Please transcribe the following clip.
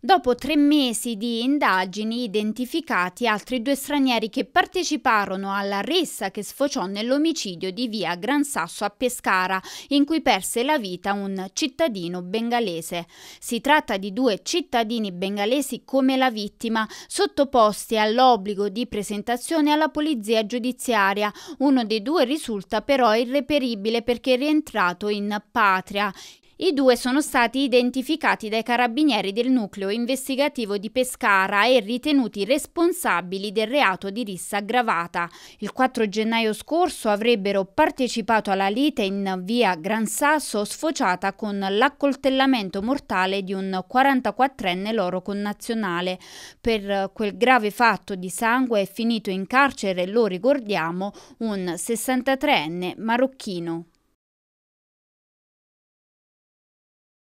Dopo tre mesi di indagini identificati altri due stranieri che parteciparono alla rissa che sfociò nell'omicidio di via Gran Sasso a Pescara, in cui perse la vita un cittadino bengalese. Si tratta di due cittadini bengalesi come la vittima, sottoposti all'obbligo di presentazione alla polizia giudiziaria. Uno dei due risulta però irreperibile perché rientrato in patria. I due sono stati identificati dai carabinieri del nucleo investigativo di Pescara e ritenuti responsabili del reato di rissa aggravata. Il 4 gennaio scorso avrebbero partecipato alla lite in via Gran Sasso sfociata con l'accoltellamento mortale di un 44enne loro connazionale. Per quel grave fatto di sangue è finito in carcere, lo ricordiamo, un 63enne marocchino.